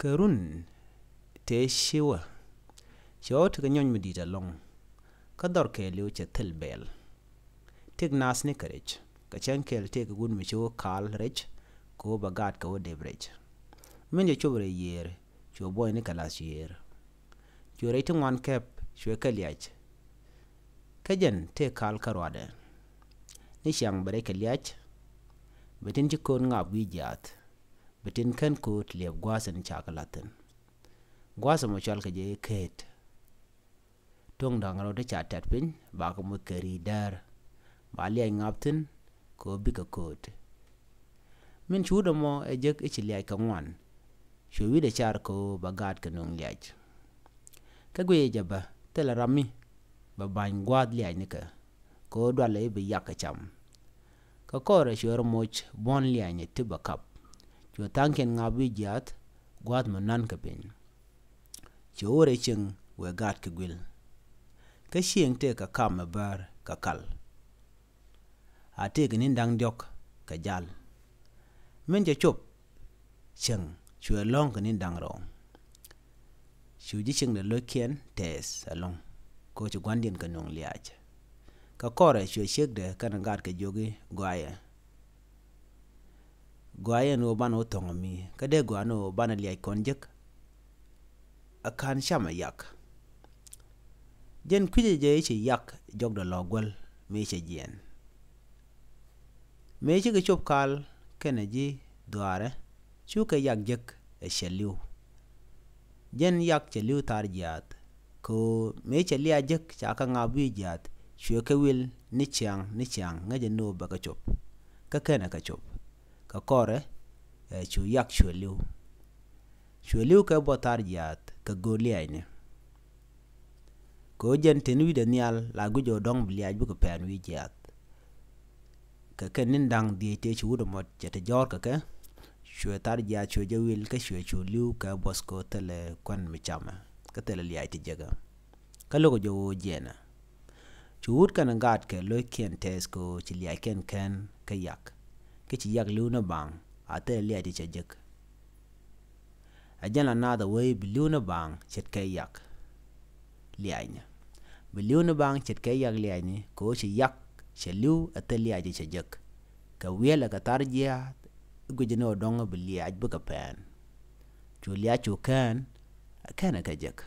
kerun te shiwa shiwa wata kan yonyu dita long ka dor ke liu che tel bel tek nas ni karich ka chen kel te ka gun mi shiwa kal rich ko bagat ka wo debrich min je chobre yer chwo boy ni kalas yer chwo reit ngwan kep chwe ka liach ka jen te kal karwade ni shang bare ka liach betin chi kon ngab wi bitin kan kut liab gwasan chakalatin gwasa mo chal ka je ket tong da ngalo de chatat pin ba ko mo kari dar ba li ay ngaptin ko bi ka kot min chudo mo e jek ich e li ay ka ngwan chu wi de char ko bagat ka nung li aj ka gwe jaba tela rami ba ban gwad li ay ni ka ko dwale bi yakacham ka kore shwer moch bon li ay ni tiba kap to tanken nga bi jat gwat ma nan ka piny che ore cheng we gat ka gwil ka shieng te ka kam ma bar ka kal a te gni dang diok ka jal men je chop cheng chue long gni dang rong shu ji cheng de lo kien tes along ko che gwandien ka nong liach ka kore chue shek de kan gat ka jogi gwaya gwaya no ban o tong mi ka de gwa no ban li ai kon jek a kan shama yak jen kwije je che yak jog do logwel me che jen me che ke chop kal kene ji dware chu ke yak jek e sheliu jen yak cheliu tar jat ko me che li ajek cha ka ngabi jat chwe ke wil ni chang ni chang ngaje no ba ka chop ka kene ka chop kakore e eh, chu yak chueliu chueliu ke botar jat ka goli aine ko jen ten denial la lagu jo dong biliaj bu ka pen wi jat ka ke nin dang di te chu do mot jete jor ka ke chue tar jat chue je wil ka chue e, chu liu ke bosko tele kon mi chama ka tele liaj ti jega ka logo jo jena chuut kan ngat ke lo kien tes ko chiliaj ken ken ka yak ki ci yak liw ni ba athe liaci cajek ajea nathawei bi liw ni ba cetkeyak liay ni bi liw ni ba cetkɛ yak liac ni kɛo ci yak ca liw athel liaci ca jek kɛ wiela ka thar jia guicini odɔ be liac bika pean cu liac cu kan akena kɛjek